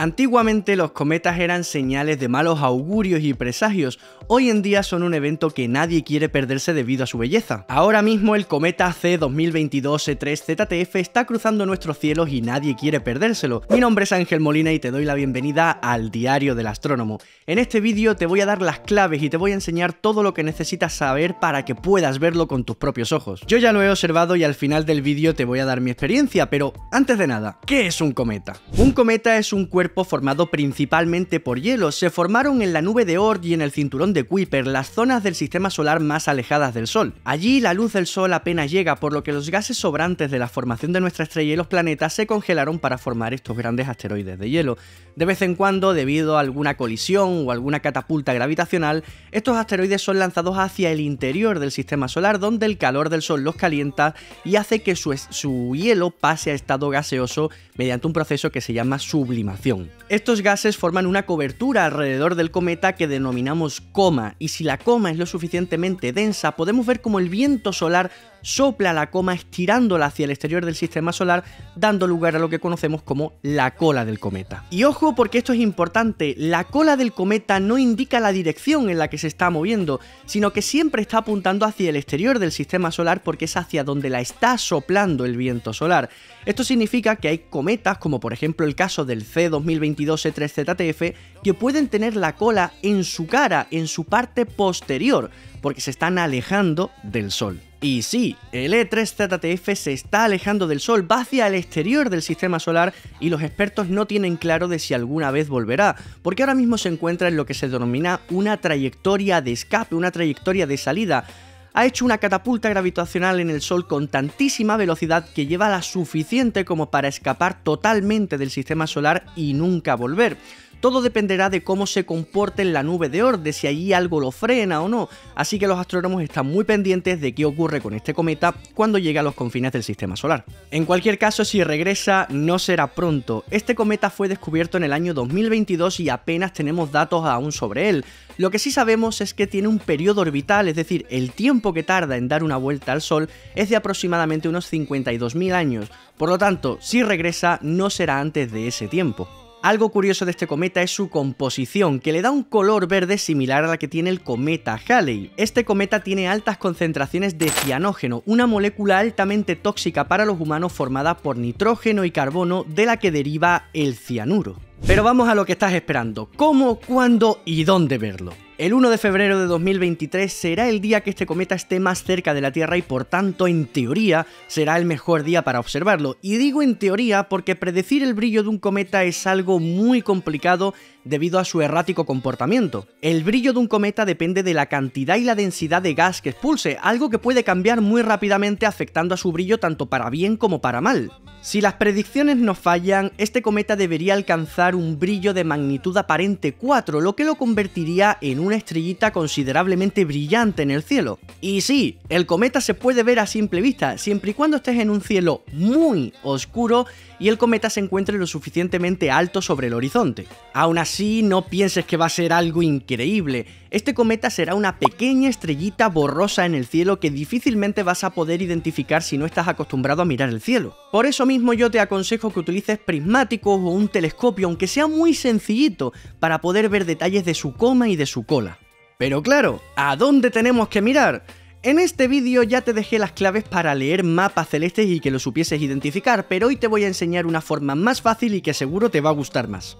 Antiguamente los cometas eran señales de malos augurios y presagios, hoy en día son un evento que nadie quiere perderse debido a su belleza. Ahora mismo el cometa c 2022 c 3 ztf está cruzando nuestros cielos y nadie quiere perdérselo. Mi nombre es Ángel Molina y te doy la bienvenida al Diario del Astrónomo. En este vídeo te voy a dar las claves y te voy a enseñar todo lo que necesitas saber para que puedas verlo con tus propios ojos. Yo ya lo he observado y al final del vídeo te voy a dar mi experiencia, pero antes de nada, ¿qué es un cometa? Un cometa es un cuerpo formado principalmente por hielo. Se formaron en la nube de Oort y en el cinturón de Kuiper, las zonas del sistema solar más alejadas del Sol. Allí la luz del Sol apenas llega, por lo que los gases sobrantes de la formación de nuestra estrella y los planetas se congelaron para formar estos grandes asteroides de hielo. De vez en cuando, debido a alguna colisión o alguna catapulta gravitacional, estos asteroides son lanzados hacia el interior del sistema solar, donde el calor del Sol los calienta y hace que su hielo pase a estado gaseoso mediante un proceso que se llama sublimación. Estos gases forman una cobertura alrededor del cometa que denominamos coma, y si la coma es lo suficientemente densa, podemos ver como el viento solar sopla la coma estirándola hacia el exterior del sistema solar, dando lugar a lo que conocemos como la cola del cometa. Y ojo porque esto es importante, la cola del cometa no indica la dirección en la que se está moviendo, sino que siempre está apuntando hacia el exterior del sistema solar porque es hacia donde la está soplando el viento solar. Esto significa que hay cometas, como por ejemplo el caso del C2022 E3ZTF, que pueden tener la cola en su cara, en su parte posterior, porque se están alejando del Sol. Y sí, el E3ZTF se está alejando del Sol, va hacia el exterior del sistema solar y los expertos no tienen claro de si alguna vez volverá, porque ahora mismo se encuentra en lo que se denomina una trayectoria de escape, una trayectoria de salida. Ha hecho una catapulta gravitacional en el Sol con tantísima velocidad que lleva la suficiente como para escapar totalmente del sistema solar y nunca volver. Todo dependerá de cómo se comporte en la nube de Oort, si allí algo lo frena o no, así que los astrónomos están muy pendientes de qué ocurre con este cometa cuando llegue a los confines del sistema solar. En cualquier caso, si regresa, no será pronto. Este cometa fue descubierto en el año 2022 y apenas tenemos datos aún sobre él. Lo que sí sabemos es que tiene un periodo orbital, es decir, el tiempo que tarda en dar una vuelta al Sol es de aproximadamente unos 52.000 años. Por lo tanto, si regresa, no será antes de ese tiempo. Algo curioso de este cometa es su composición, que le da un color verde similar a la que tiene el cometa Halley. Este cometa tiene altas concentraciones de cianógeno, una molécula altamente tóxica para los humanos formada por nitrógeno y carbono de la que deriva el cianuro. Pero vamos a lo que estás esperando, cómo, cuándo y dónde verlo. El 1 de febrero de 2023 será el día que este cometa esté más cerca de la Tierra y por tanto, en teoría, será el mejor día para observarlo. Y digo en teoría porque predecir el brillo de un cometa es algo muy complicado debido a su errático comportamiento. El brillo de un cometa depende de la cantidad y la densidad de gas que expulse, algo que puede cambiar muy rápidamente afectando a su brillo tanto para bien como para mal. Si las predicciones no fallan, este cometa debería alcanzar un brillo de magnitud aparente 4, lo que lo convertiría en una estrellita considerablemente brillante en el cielo. Y sí, el cometa se puede ver a simple vista, siempre y cuando estés en un cielo muy oscuro y el cometa se encuentre lo suficientemente alto sobre el horizonte. Aún así, no pienses que va a ser algo increíble. Este cometa será una pequeña estrellita borrosa en el cielo que difícilmente vas a poder identificar si no estás acostumbrado a mirar el cielo. Por eso mismo yo te aconsejo que utilices prismáticos o un telescopio, aunque sea muy sencillito, para poder ver detalles de su coma y de su cola. Pero claro, ¿a dónde tenemos que mirar? En este vídeo ya te dejé las claves para leer mapas celestes y que lo supieses identificar, pero hoy te voy a enseñar una forma más fácil y que seguro te va a gustar más.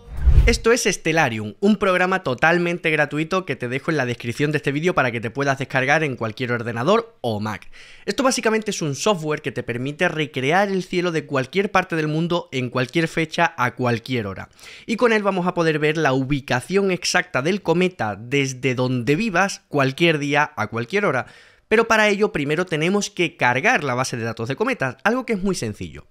Esto es Stellarium, un programa totalmente gratuito que te dejo en la descripción de este vídeo para que te puedas descargar en cualquier ordenador o Mac. Esto básicamente es un software que te permite recrear el cielo de cualquier parte del mundo en cualquier fecha a cualquier hora. Y con él vamos a poder ver la ubicación exacta del cometa desde donde vivas cualquier día a cualquier hora. Pero para ello primero tenemos que cargar la base de datos de cometas, algo que es muy sencillo.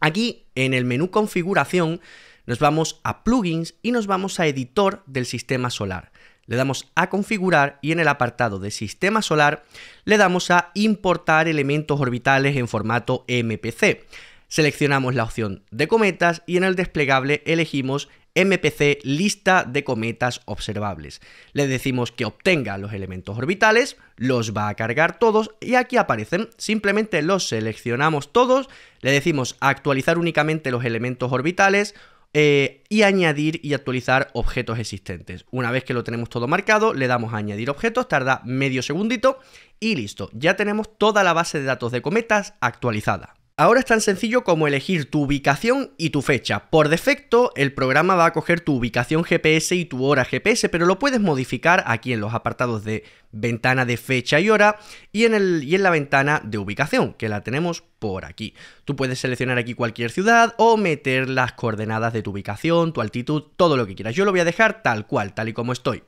Aquí en el menú configuración nos vamos a plugins y nos vamos a editor del sistema solar. Le damos a configurar y en el apartado de sistema solar le damos a importar elementos orbitales en formato MPC. Seleccionamos la opción de cometas y en el desplegable elegimos MPC lista de cometas observables. Le decimos que obtenga los elementos orbitales, los va a cargar todos y aquí aparecen. Simplemente los seleccionamos todos, le decimos actualizar únicamente los elementos orbitales, eh, y añadir y actualizar objetos existentes. Una vez que lo tenemos todo marcado, le damos a añadir objetos, tarda medio segundito y listo, ya tenemos toda la base de datos de cometas actualizada. Ahora es tan sencillo como elegir tu ubicación y tu fecha. Por defecto, el programa va a coger tu ubicación GPS y tu hora GPS, pero lo puedes modificar aquí en los apartados de ventana de fecha y hora y en, el, y en la ventana de ubicación, que la tenemos por aquí. Tú puedes seleccionar aquí cualquier ciudad o meter las coordenadas de tu ubicación, tu altitud, todo lo que quieras. Yo lo voy a dejar tal cual, tal y como estoy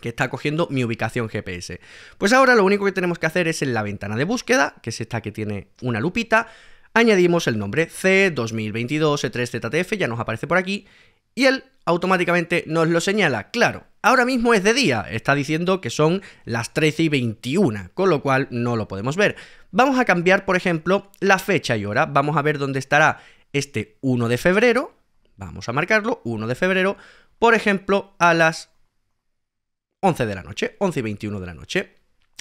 que está cogiendo mi ubicación GPS. Pues ahora lo único que tenemos que hacer es en la ventana de búsqueda, que es esta que tiene una lupita, añadimos el nombre C2022E3ZTF, e ya nos aparece por aquí, y él automáticamente nos lo señala. Claro, ahora mismo es de día, está diciendo que son las 13 y 21, con lo cual no lo podemos ver. Vamos a cambiar, por ejemplo, la fecha y hora. Vamos a ver dónde estará este 1 de febrero. Vamos a marcarlo, 1 de febrero, por ejemplo, a las 11 de la noche, 11 y 21 de la noche.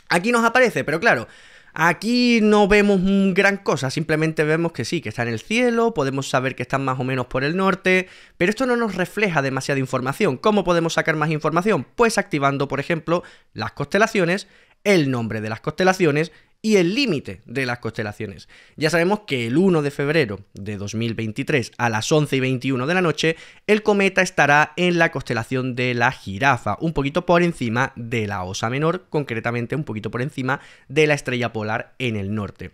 Aquí nos aparece, pero claro, Aquí no vemos gran cosa, simplemente vemos que sí, que está en el cielo, podemos saber que están más o menos por el norte, pero esto no nos refleja demasiada información. ¿Cómo podemos sacar más información? Pues activando, por ejemplo, las constelaciones, el nombre de las constelaciones y el límite de las constelaciones. Ya sabemos que el 1 de febrero de 2023 a las 11 y 21 de la noche, el cometa estará en la constelación de la jirafa, un poquito por encima de la Osa Menor, concretamente un poquito por encima de la estrella polar en el norte.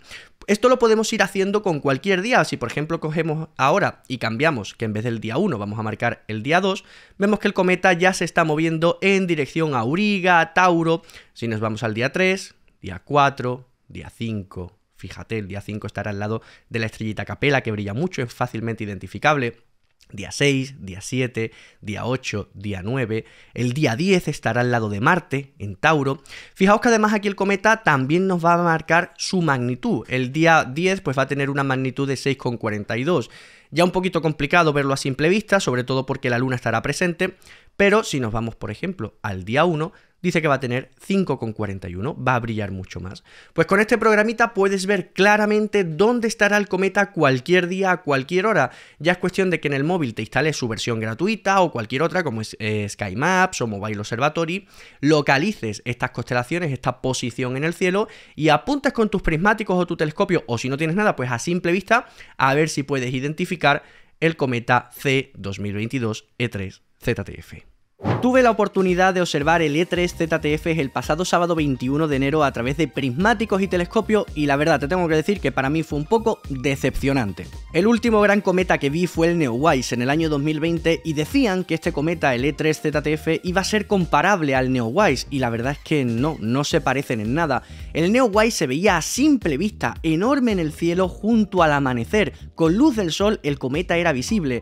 Esto lo podemos ir haciendo con cualquier día. Si por ejemplo cogemos ahora y cambiamos que en vez del día 1 vamos a marcar el día 2, vemos que el cometa ya se está moviendo en dirección a Auriga, Tauro. Si nos vamos al día 3, día 4, día 5, fíjate, el día 5 estará al lado de la estrellita capela que brilla mucho, es fácilmente identificable. Día 6, día 7, día 8, día 9, el día 10 estará al lado de Marte, en Tauro. Fijaos que además aquí el cometa también nos va a marcar su magnitud. El día 10 pues va a tener una magnitud de 6,42. Ya un poquito complicado verlo a simple vista, sobre todo porque la luna estará presente, pero si nos vamos por ejemplo al día 1, dice que va a tener 5,41, va a brillar mucho más. Pues con este programita puedes ver claramente dónde estará el cometa cualquier día, a cualquier hora. Ya es cuestión de que en el móvil te instales su versión gratuita o cualquier otra como es, eh, SkyMaps Sky Maps o Mobile Observatory, localices estas constelaciones, esta posición en el cielo y apuntes con tus prismáticos o tu telescopio o si no tienes nada, pues a simple vista a ver si puedes identificar el cometa C2022 E3 ZTF. Tuve la oportunidad de observar el E3 ZTF el pasado sábado 21 de enero a través de prismáticos y telescopios y la verdad te tengo que decir que para mí fue un poco decepcionante. El último gran cometa que vi fue el Neowise en el año 2020 y decían que este cometa, el E3 ZTF, iba a ser comparable al Neowise y la verdad es que no, no se parecen en nada. El Neowise se veía a simple vista, enorme en el cielo junto al amanecer, con luz del sol el cometa era visible.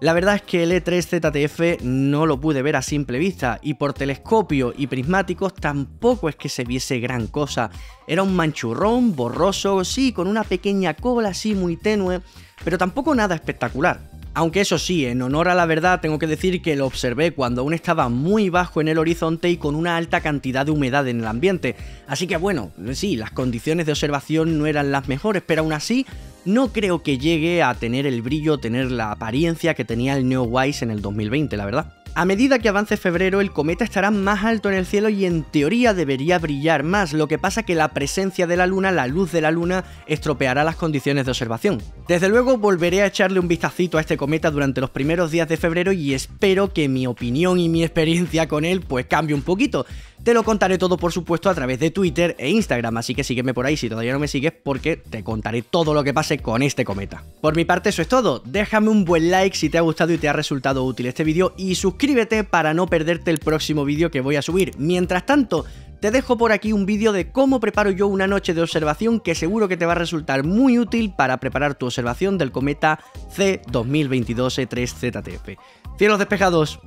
La verdad es que el E3 ZTF no lo pude ver a simple vista y por telescopio y prismáticos tampoco es que se viese gran cosa. Era un manchurrón, borroso, sí, con una pequeña cola así muy tenue, pero tampoco nada espectacular. Aunque eso sí, en honor a la verdad tengo que decir que lo observé cuando aún estaba muy bajo en el horizonte y con una alta cantidad de humedad en el ambiente. Así que bueno, sí, las condiciones de observación no eran las mejores, pero aún así no creo que llegue a tener el brillo, tener la apariencia que tenía el Neowise en el 2020, la verdad. A medida que avance febrero, el cometa estará más alto en el cielo y en teoría debería brillar más, lo que pasa que la presencia de la luna, la luz de la luna, estropeará las condiciones de observación. Desde luego volveré a echarle un vistacito a este cometa durante los primeros días de febrero y espero que mi opinión y mi experiencia con él pues cambie un poquito, te lo contaré todo, por supuesto, a través de Twitter e Instagram, así que sígueme por ahí si todavía no me sigues, porque te contaré todo lo que pase con este cometa. Por mi parte, eso es todo. Déjame un buen like si te ha gustado y te ha resultado útil este vídeo, y suscríbete para no perderte el próximo vídeo que voy a subir. Mientras tanto, te dejo por aquí un vídeo de cómo preparo yo una noche de observación que seguro que te va a resultar muy útil para preparar tu observación del cometa C2022E3ZTF. E Cielos despejados.